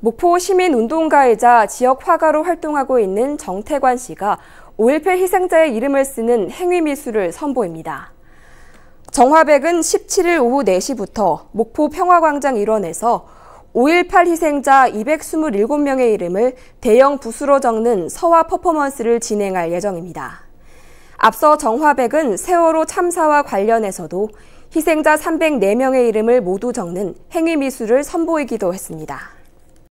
목포 시민운동가이자 지역 화가로 활동하고 있는 정태관 씨가 5.18 희생자의 이름을 쓰는 행위미술을 선보입니다. 정화백은 17일 오후 4시부터 목포 평화광장 일원에서 5.18 희생자 227명의 이름을 대형 붓으로 적는 서화 퍼포먼스를 진행할 예정입니다. 앞서 정화백은 세월호 참사와 관련해서도 희생자 304명의 이름을 모두 적는 행위미술을 선보이기도 했습니다.